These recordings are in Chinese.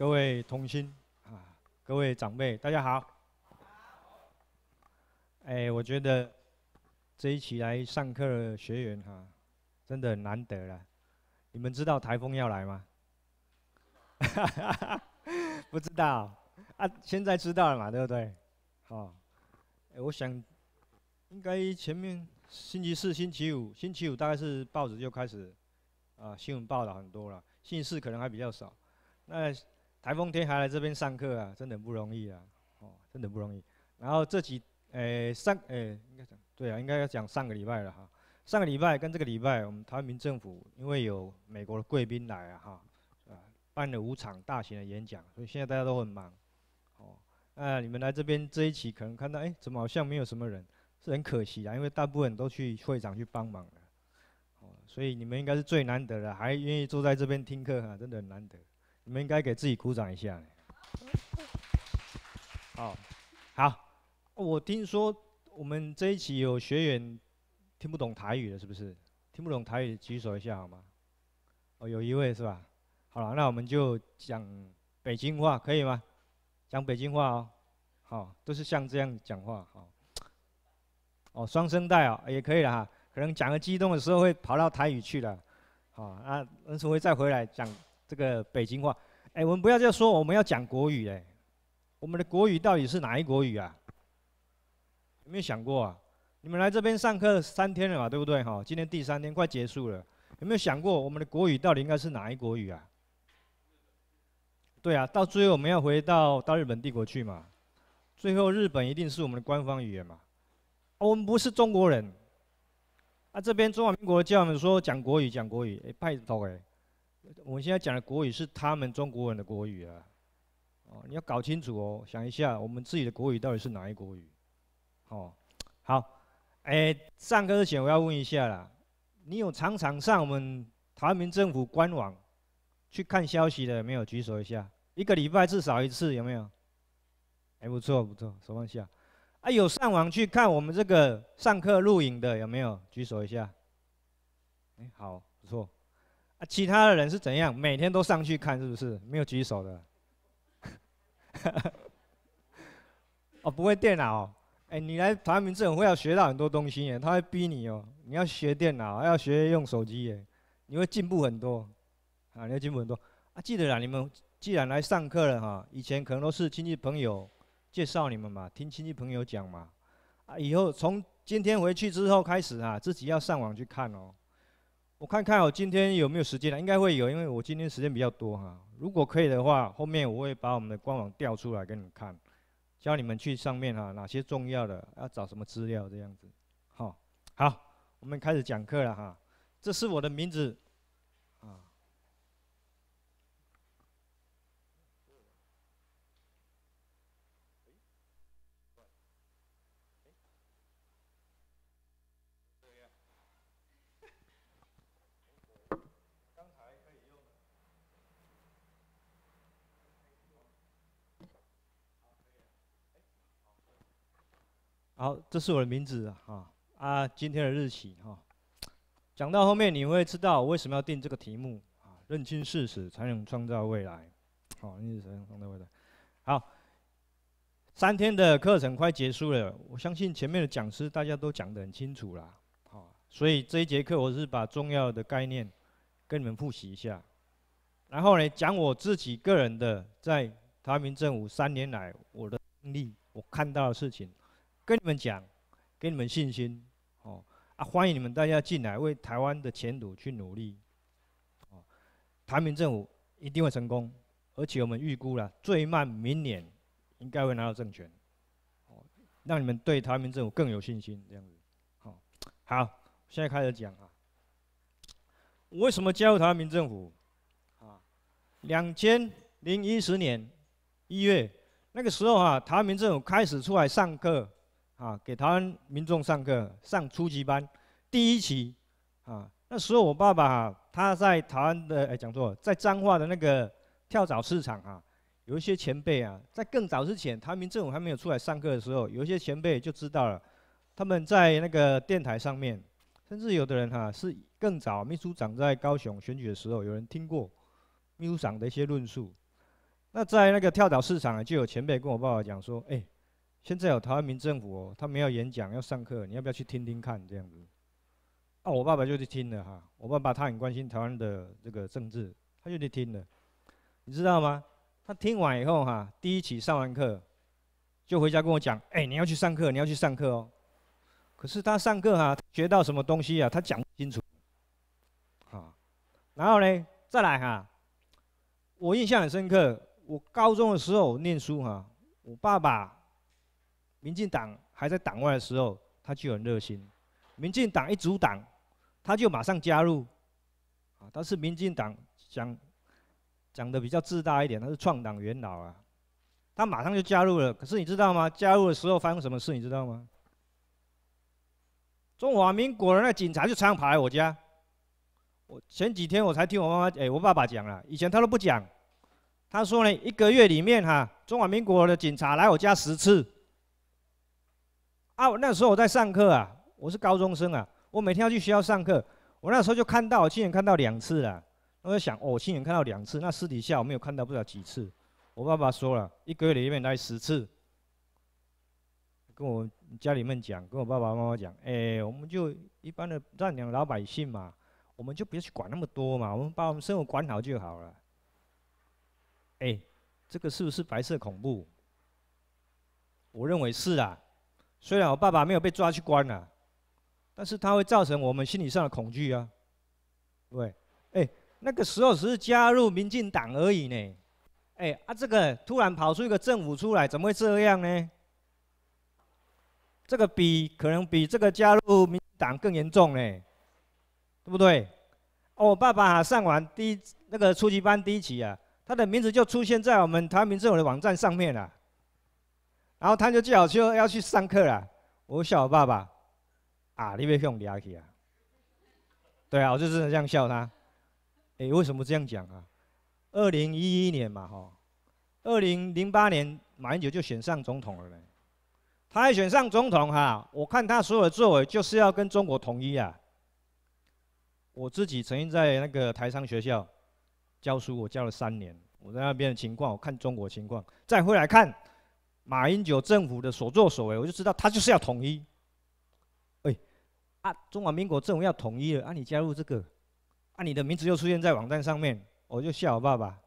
各位童心啊，各位长辈，大家好。哎，我觉得这一起来上课的学员哈，真的难得了。你们知道台风要来吗？不知道啊，现在知道了嘛，对不对？好，我想应该前面星期四、星期五、星期五大概是报纸就开始啊新闻报道很多了，星期四可能还比较少。那台风天还来这边上课啊，真的不容易啊！哦，真的不容易。然后这几诶上诶应该讲对啊，应该要讲上个礼拜了哈。上个礼拜跟这个礼拜，我们台湾民政府因为有美国的贵宾来啊哈，啊，办了五场大型的演讲，所以现在大家都很忙。哦，那你们来这边这一期可能看到，哎怎么好像没有什么人，是很可惜啊，因为大部分都去会场去帮忙了。哦，所以你们应该是最难得的，还愿意坐在这边听课啊，真的很难得。你们应该给自己鼓掌一下。好，好，我听说我们这一期有学员听不懂台语了，是不是？听不懂台语举手一下好吗？哦，有一位是吧？好了，那我们就讲北京话可以吗？讲北京话哦，好，都是像这样讲话好。哦，双声带啊也可以了哈，可能讲个激动的时候会跑到台语去了，好那、啊，成会再回来讲。这个北京话，哎，我们不要再说，我们要讲国语哎。我们的国语到底是哪一国语啊？有没有想过啊？你们来这边上课三天了嘛，对不对哈？今天第三天快结束了，有没有想过我们的国语到底应该是哪一国语啊？对啊，到最后我们要回到到日本帝国去嘛，最后日本一定是我们的官方语言嘛。我们不是中国人，啊这边中华民国教我们说讲国语讲国语，哎，不好哎。我们现在讲的国语是他们中国人的国语啊，哦，你要搞清楚哦，想一下我们自己的国语到底是哪一国语，哦，好，哎，上课之前我要问一下啦，你有常常上我们台湾民政府官网去看消息的有没有？举手一下，一个礼拜至少一次有没有？哎，不错不错，手放下。啊，有上网去看我们这个上课录影的有没有？举手一下。哎，好，不错。啊，其他的人是怎样？每天都上去看，是不是没有举手的？哦，不会电脑，哎，你来团名这会要学到很多东西耶，他会逼你哦，你要学电脑，要学用手机耶，你会进步很多，啊，你要进步很多。啊，记得啦，你们既然来上课了哈，以前可能都是亲戚朋友介绍你们嘛，听亲戚朋友讲嘛，啊，以后从今天回去之后开始啊，自己要上网去看哦。我看看我今天有没有时间了，应该会有，因为我今天时间比较多哈。如果可以的话，后面我会把我们的官网调出来给你们看，教你们去上面哈哪些重要的要找什么资料这样子。好，好，我们开始讲课了哈。这是我的名字。好，这是我的名字啊。啊，今天的日期啊，讲到后面你会知道为什么要定这个题目啊。认清事实才能创造未来，好，认识才能创造未来。好，三天的课程快结束了，我相信前面的讲师大家都讲得很清楚啦。好，所以这一节课我是把重要的概念跟你们复习一下，然后呢讲我自己个人的在台民政府三年来我的经历，我看到的事情。跟你们讲，给你们信心，哦，啊，欢迎你们大家进来，为台湾的前途去努力，哦，台民政府一定会成功，而且我们预估了，最慢明年应该会拿到政权，哦，让你们对台民政府更有信心，这样子，好，好，现在开始讲啊，为什么加入台民政府？啊，两千零一十年一月，那个时候啊，台湾民政府开始出来上课。啊，给台湾民众上课，上初级班，第一期啊。那时候我爸爸他在台湾的哎讲座，在彰化的那个跳蚤市场啊，有一些前辈啊，在更早之前，台民政府还没有出来上课的时候，有一些前辈就知道了。他们在那个电台上面，甚至有的人哈是更早秘书长在高雄选举的时候，有人听过秘书长的一些论述。那在那个跳蚤市场就有前辈跟我爸爸讲说，哎。现在有台湾民政府，哦，他们要演讲，要上课，你要不要去听听看？这样子，啊，我爸爸就去听了哈。我爸爸他很关心台湾的这个政治，他就去听了。你知道吗？他听完以后哈，第一期上完课，就回家跟我讲：“哎，你要去上课，你要去上课哦。”可是他上课哈，学到什么东西啊？他讲不清楚。啊，然后呢，再来哈，我印象很深刻。我高中的时候念书哈，我爸爸。民进党还在党外的时候，他就很热心。民进党一组党，他就马上加入。啊，但是民进党讲讲的比较自大一点，他是创党元老啊，他马上就加入了。可是你知道吗？加入的时候发生什么事？你知道吗？中华民国的警察就常跑来我家。我前几天我才听我妈妈，哎，我爸爸讲了，以前他都不讲。他说呢，一个月里面哈，中华民国的警察来我家十次。啊，那时候我在上课啊，我是高中生啊，我每天要去学校上课。我那时候就看到，亲眼看到两次了。我在想，哦，亲眼看到两次，那私底下我们有看到不了几次。我爸爸说了一个月里面来十次，跟我家里面讲，跟我爸爸妈妈讲，哎，我们就一般的善良老百姓嘛，我们就不要去管那么多嘛，我们把我们生活管好就好了。哎，这个是不是白色恐怖？我认为是啊。虽然我爸爸没有被抓去关了，但是他会造成我们心理上的恐惧啊。对，哎，那个时候只是加入民进党而已呢。哎啊，这个突然跑出一个政府出来，怎么会这样呢？这个比可能比这个加入民进党更严重呢，对不对？哦，我爸爸上完第那个初级班第一期啊，他的名字就出现在我们台湾民政府的网站上面了。然后他就叫好去，要去上课了。我笑我爸爸，啊，你别跟我聊去啊！对啊，我就只能这样笑他。哎，为什么这样讲啊？二零一一年嘛，哈，二零零八年马英九就选上总统了嘞。他还选上总统哈，我看他所有的作为就是要跟中国统一啊。我自己曾经在那个台商学校教书，我教了三年，我在那边的情况，我看中国情况，再回来看。马英九政府的所作所为，我就知道他就是要统一。哎，啊，中华民国政府要统一了啊，你加入这个，啊，你的名字又出现在网站上面，我就笑我爸爸。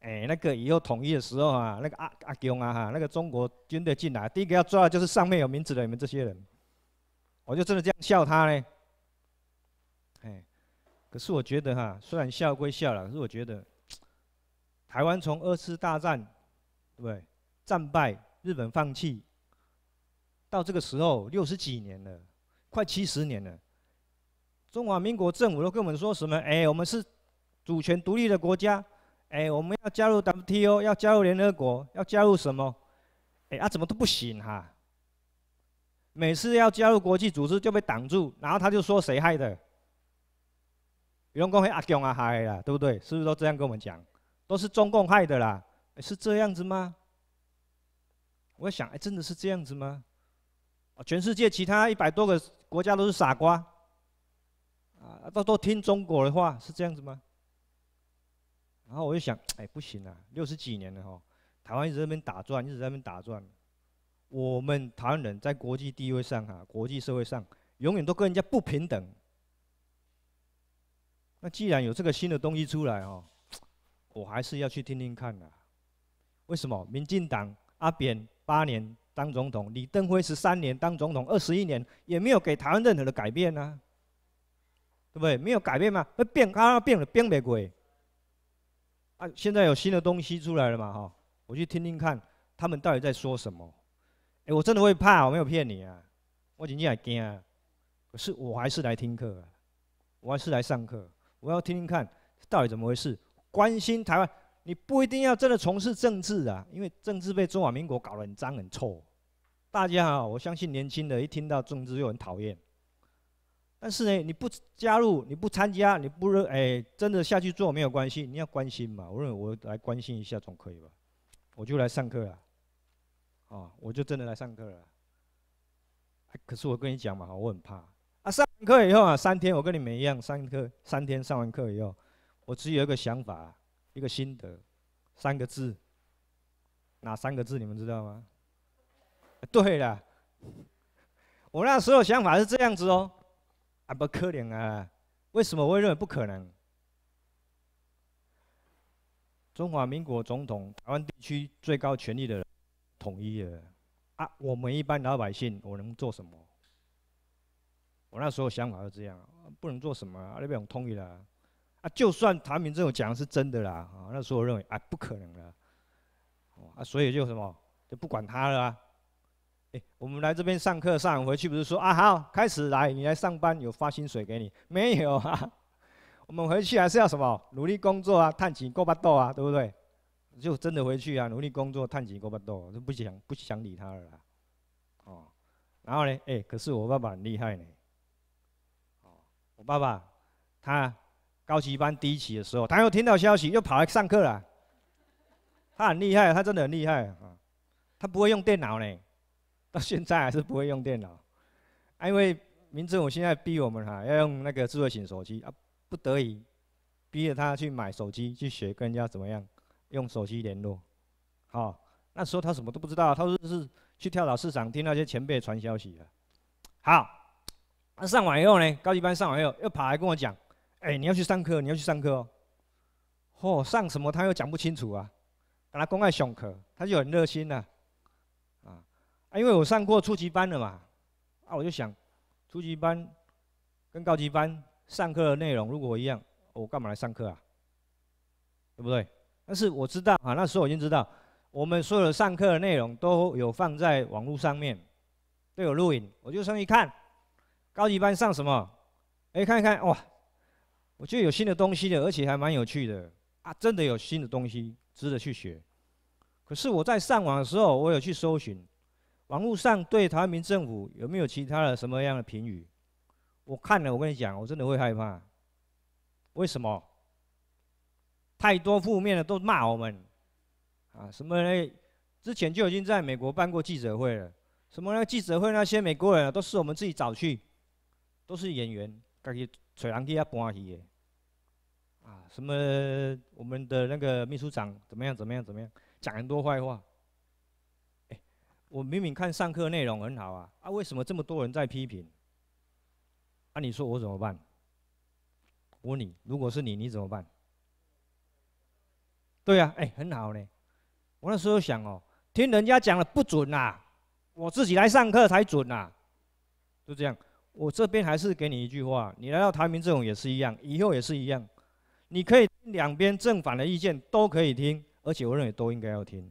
哎，那个以后统一的时候啊，那个阿阿公啊哈，那个中国军队进来，第一个要抓的就是上面有名字的你们这些人。我就真的这样笑他呢。哎，可是我觉得哈，虽然笑归笑了，可是我觉得台湾从二次大战，对不对，战败。日本放弃，到这个时候六十几年了，快七十年了。中华民国政府都跟我们说什么？哎，我们是主权独立的国家，哎，我们要加入 WTO，要加入联合国，要加入什么？哎，啊，怎么都不行哈。每次要加入国际组织就被挡住，然后他就说谁害的？员工讲阿强阿海啦，对不对？是不是都这样跟我们讲？都是中共害的啦？是这样子吗？我在想，哎，真的是这样子吗？啊，全世界其他一百多个国家都是傻瓜，啊，都都听中国的话是这样子吗？然后我就想，哎，不行啊，六十几年了哈，台湾一直在那边打转，一直在那边打转。我们台湾人在国际地位上啊，国际社会上永远都跟人家不平等。那既然有这个新的东西出来哦，我还是要去听听看啊。为什么？民进党阿扁。八年当总统，李登辉十三年当总统，二十一年也没有给台湾任何的改变啊，对不对？没有改变嘛，会变啊，变了变没鬼。啊，现在有新的东西出来了嘛？哈，我去听听看他们到底在说什么。哎，我真的会怕，我没有骗你啊，我今天也惊啊。可是我还是来听课，我还是来上课，我要听听看到底怎么回事，关心台湾。你不一定要真的从事政治啊，因为政治被中华民国搞得很脏很臭。大家啊，我相信年轻的，一听到政治就很讨厌。但是呢，你不加入，你不参加，你不认，哎，真的下去做没有关系。你要关心嘛，我认为我来关心一下总可以吧。我就来上课了，啊，我就真的来上课了。可是我跟你讲嘛，我很怕。啊，上课以后啊，三天我跟你们一样，上课三天上完课以后，我只有一个想法。一个心得，三个字，哪三个字？你们知道吗？对了，我那时候想法是这样子哦，啊不可能啊！为什么我认为不可能？中华民国总统，台湾地区最高权力的人统一了啊，我们一般老百姓我能做什么？我那时候想法是这样，不能做什么，啊，那边统一了。啊，就算唐明镇讲的是真的啦，啊，那时候我认为啊，不可能了，哦，啊，所以就什么就不管他了，哎，我们来这边上课，上回去不是说啊，好，开始来，你来上班，有发薪水给你没有啊？我们回去还是要什么努力工作啊，探亲过八斗啊，对不对？就真的回去啊，努力工作，探亲过八斗，就不想不想理他了，啦。哦，然后呢，哎，可是我爸爸很厉害呢，哦，我爸爸他。高级班第一期的时候，他又听到消息，又跑来上课了。他很厉害，他真的很厉害啊！他不会用电脑呢，到现在还是不会用电脑。啊，因为明志我现在逼我们哈，要用那个智慧型手机啊，不得已逼着他去买手机，去学跟人家怎么样用手机联络。好，那时候他什么都不知道，他说是去跳蚤市场听那些前辈传消息的。好，他上完以后呢，高级班上完以后，又跑来跟我讲。哎，你要去上课，你要去上课哦。嚯，上什么？他又讲不清楚啊！等他公开上课，他就很热心呐、啊啊！因为我上过初级班的嘛，啊，我就想，初级班跟高级班上课的内容如果一样，我干嘛来上课啊？对不对？但是我知道啊，那时候我已经知道，我们所有的上课的内容都有放在网络上面，都有录影，我就上去看高级班上什么？哎，看一看哇！我觉得有新的东西的，而且还蛮有趣的啊！真的有新的东西值得去学。可是我在上网的时候，我有去搜寻，网络上对台湾民政府有没有其他的什么样的评语？我看了，我跟你讲，我真的会害怕。为什么？太多负面的都骂我们啊！什么？之前就已经在美国办过记者会了，什么？那记者会那些美国人啊，都是我们自己找去，都是演员，感觉。找人去啊，搬去的啊，什么我们的那个秘书长怎么样，怎么样，怎么样，讲很多坏话。哎，我明明看上课内容很好啊，啊，为什么这么多人在批评？那你说我怎么办？我问你，如果是你，你怎么办？对啊，哎，很好呢。我那时候想哦，听人家讲的不准呐，我自己来上课才准呐，就这样。我这边还是给你一句话，你来到台民这种也是一样，以后也是一样。你可以两边正反的意见都可以听，而且我认为都应该要听。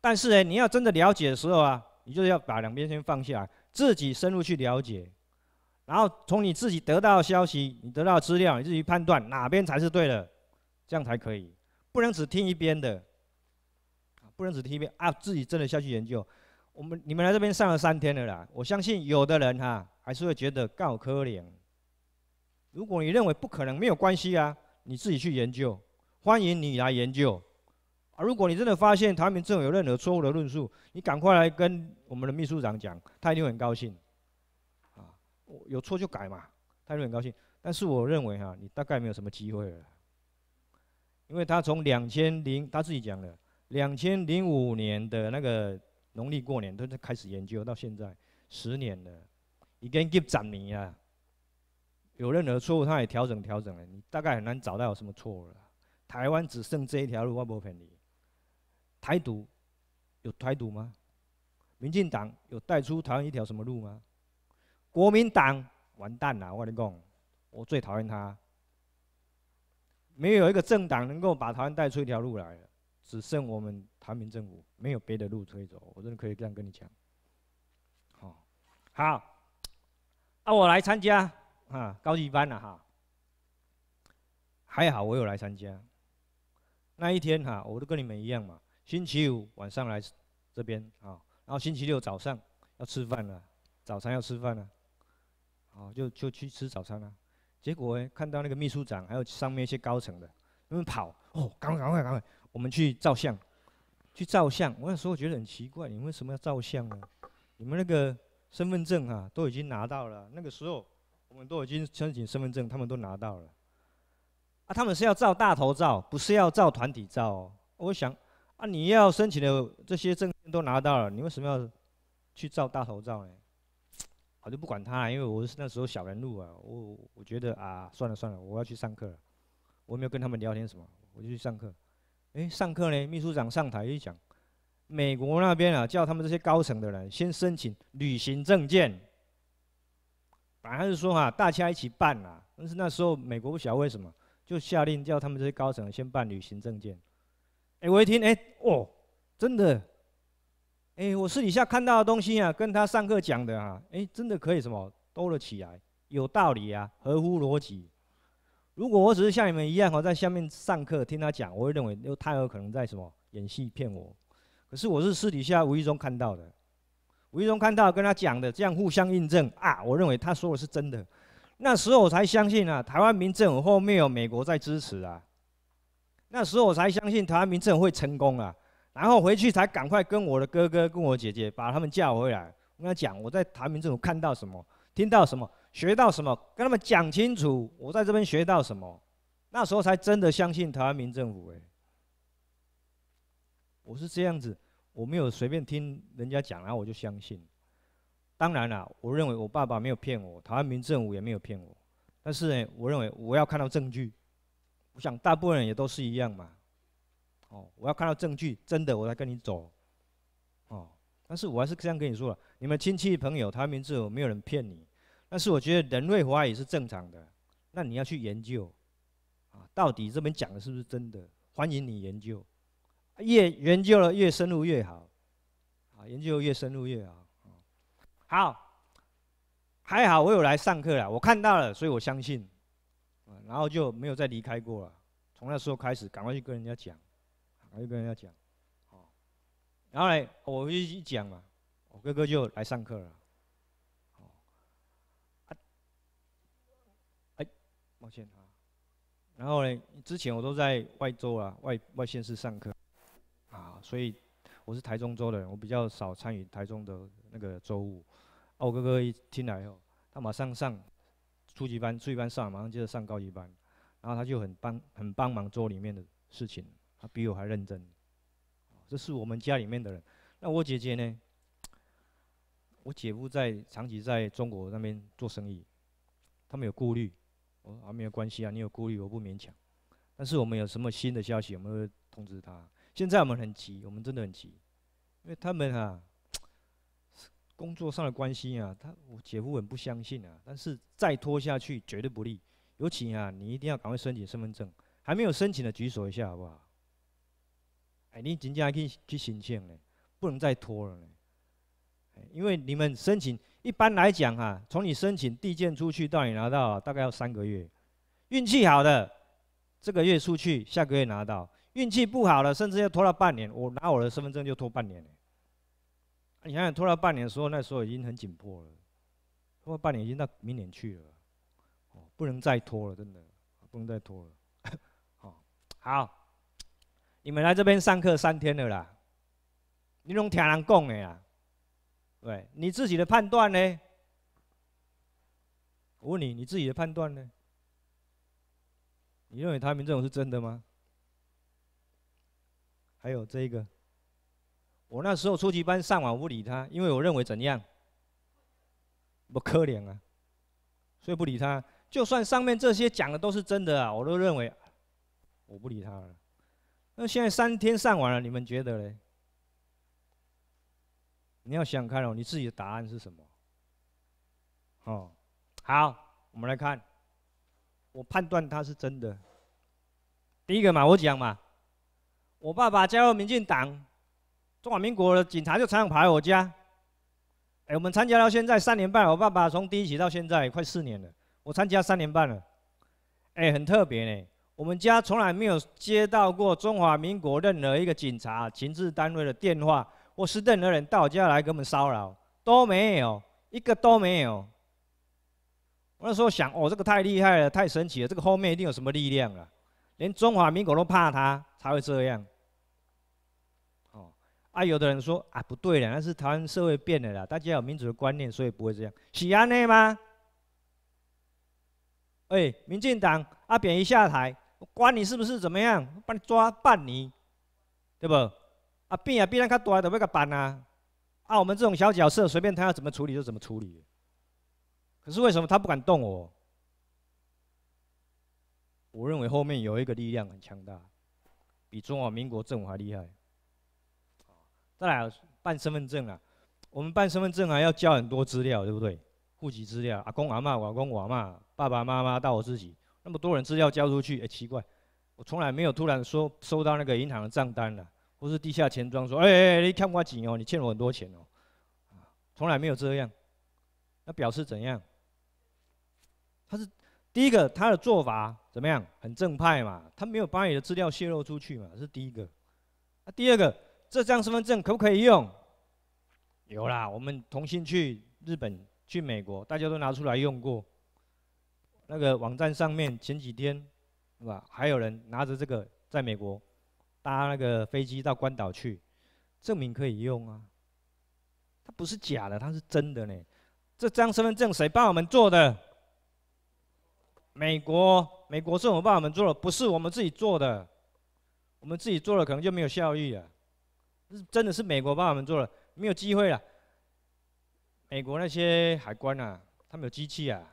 但是哎，你要真的了解的时候啊，你就要把两边先放下来，自己深入去了解，然后从你自己得到的消息、你得到的资料，你自己判断哪边才是对的，这样才可以。不能只听一边的，不能只听一边啊，自己真的下去研究。我们你们来这边上了三天了啦，我相信有的人哈。还是会觉得够可怜。如果你认为不可能，没有关系啊，你自己去研究，欢迎你来研究。啊，如果你真的发现台民政府有任何错误的论述，你赶快来跟我们的秘书长讲，他一定很高兴。啊，有错就改嘛，他一定很高兴。但是我认为哈，你大概没有什么机会了，因为他从两千零他自己讲的两千零五年的那个农历过年，都在开始研究到现在十年了。已经给证明了，有任何错误，他也调整调整了。你大概很难找到有什么错误了。台湾只剩这一条路，我不骗你。台独有台独吗？民进党有带出台湾一条什么路吗？国民党完蛋了，我跟你讲，我最讨厌他。没有一个政党能够把台湾带出一条路来了，只剩我们台民政府，没有别的路可以走。我真的可以这样跟你讲。好，好。啊，我来参加，啊，高级班了哈。还好我有来参加。那一天哈，我都跟你们一样嘛，星期五晚上来这边啊，然后星期六早上要吃饭了，早餐要吃饭了，啊，就就去吃早餐了。结果看到那个秘书长，还有上面一些高层的，他们跑，哦，赶快赶快赶快，我们去照相，去照相。我那时候觉得很奇怪，你们为什么要照相呢？你们那个。身份证啊，都已经拿到了。那个时候，我们都已经申请身份证，他们都拿到了。啊，他们是要照大头照，不是要照团体照。我想，啊，你要申请的这些证件都拿到了，你为什么要去照大头照呢？我就不管他，因为我是那时候小人物啊，我我觉得啊，算了算了，我要去上课了。我没有跟他们聊天什么，我就去上课。哎，上课呢，秘书长上台一讲。美国那边啊，叫他们这些高层的人先申请旅行证件。本来是说哈，大家一起办啦。但是那时候美国不晓得为什么，就下令叫他们这些高层先办旅行证件。哎，我一听，哎，哦，真的。哎，我私底下看到的东西啊，跟他上课讲的啊，哎，真的可以什么兜了起来，有道理啊，合乎逻辑。如果我只是像你们一样我在下面上课听他讲，我会认为又太有可能在什么演戏骗我。可是我是私底下无意中看到的，无意中看到跟他讲的，这样互相印证啊，我认为他说的是真的。那时候我才相信啊，台湾民政府后面有美国在支持啊。那时候我才相信台湾民政府会成功啊。然后回去才赶快跟我的哥哥跟我姐姐把他们叫回来，我讲我在台湾民政府看到什么，听到什么，学到什么，跟他们讲清楚我在这边学到什么。那时候才真的相信台湾民政府哎。我是这样子，我没有随便听人家讲然后我就相信。当然了，我认为我爸爸没有骗我，台湾民政府也没有骗我。但是呢，我认为我要看到证据。我想大部分人也都是一样嘛。哦，我要看到证据，真的我才跟你走。哦，但是我还是这样跟你说了，你们亲戚朋友、台湾民政府没有人骗你。但是我觉得人瑞华也是正常的，那你要去研究啊，到底这边讲的是不是真的？欢迎你研究。越研究了越深入越好，啊，研究越深入越好。好，还好我有来上课了，我看到了，所以我相信，然后就没有再离开过了。从那时候开始，赶快去跟人家讲，赶快去跟人家讲，哦，然后嘞，我就一讲嘛，我哥哥就来上课了。啊，哎，抱歉啊。然后嘞，之前我都在外州啊，外外县市上课。所以我是台中州的人，我比较少参与台中的那个州务。我哥哥一听来，他马上上初级班，初级班上，马上就是上高级班，然后他就很帮很帮忙州里面的事情，他比我还认真。这是我们家里面的人。那我姐姐呢？我姐夫在长期在中国那边做生意，他们有顾虑，我说没有关系啊，你有顾虑我不勉强。但是我们有什么新的消息，我们会通知他。现在我们很急，我们真的很急，因为他们啊，工作上的关系啊，他我姐夫很不相信啊。但是再拖下去绝对不利，尤其啊，你一定要赶快申请身份证，还没有申请的举手一下好不好？哎，你今天还去去申请呢，不能再拖了呢，因为你们申请一般来讲啊，从你申请递件出去到你拿到大概要三个月，运气好的这个月出去，下个月拿到。运气不好了，甚至要拖了半年。我拿我的身份证就拖半年呢。你想想，拖到半年的时候，那时候已经很紧迫了，拖半年已经到明年去了，哦，不能再拖了，真的，不能再拖了。好，你们来这边上课三天了啦，你拢听人讲的呀？对你自己的判断呢？我问你，你自己的判断呢？你认为台们这种是真的吗？还有这一个，我那时候初级班上网，我理他，因为我认为怎样，我可怜啊，所以不理他。就算上面这些讲的都是真的啊，我都认为，我不理他了。那现在三天上完了，你们觉得嘞？你要想想看哦，你自己的答案是什么？哦，好，我们来看，我判断他是真的。第一个嘛，我讲嘛。我爸爸加入民进党，中华民国的警察就常常跑来我家。哎，我们参加到现在三年半，我爸爸从第一期到现在快四年了。我参加三年半了，哎，很特别呢。我们家从来没有接到过中华民国任何一个警察、情治单位的电话，或是任何人到我家来给我们骚扰，都没有，一个都没有。我那时候想，哦，这个太厉害了，太神奇了，这个后面一定有什么力量了。连中华民国都怕他，才会这样。哦，啊，有的人说啊不对了，那是台湾社会变了啦，大家有民主的观念，所以不会这样。喜安内吗？哎，民进党阿扁一下台，我管你是不是怎么样？把你抓办你，对不？阿扁啊扁啊，卡多，都要办啊。啊，我们这种小角色，随便他要怎么处理就怎么处理。可是为什么他不敢动我？我认为后面有一个力量很强大，比中华民国政府还厉害。再来办身份证啊，我们办身份证还要交很多资料，对不对？户籍资料、阿公阿妈、老公我妈、爸爸妈妈到我自己，那么多人资料交出去，哎，奇怪，我从来没有突然说收到那个银行的账单了，或是地下钱庄说，哎，哎、你看我紧哦，你欠我很多钱哦，从来没有这样，那表示怎样？他是。第一个，他的做法怎么样？很正派嘛，他没有把你的资料泄露出去嘛，是第一个。那第二个，这张身份证可不可以用？有啦，我们重新去日本、去美国，大家都拿出来用过。那个网站上面前几天，对吧？还有人拿着这个在美国搭那个飞机到关岛去，证明可以用啊。它不是假的，它是真的呢。这张身份证谁帮我们做的？美国，美国是我们我们做的，不是我们自己做的。我们自己做的可能就没有效益了。是，真的是美国帮我们做了，没有机会了。美国那些海关啊，他们有机器啊，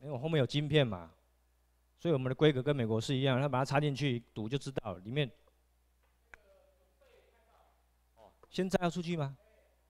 因为我后面有晶片嘛，所以我们的规格跟美国是一样，他把它插进去读就知道里面。现在要出去吗？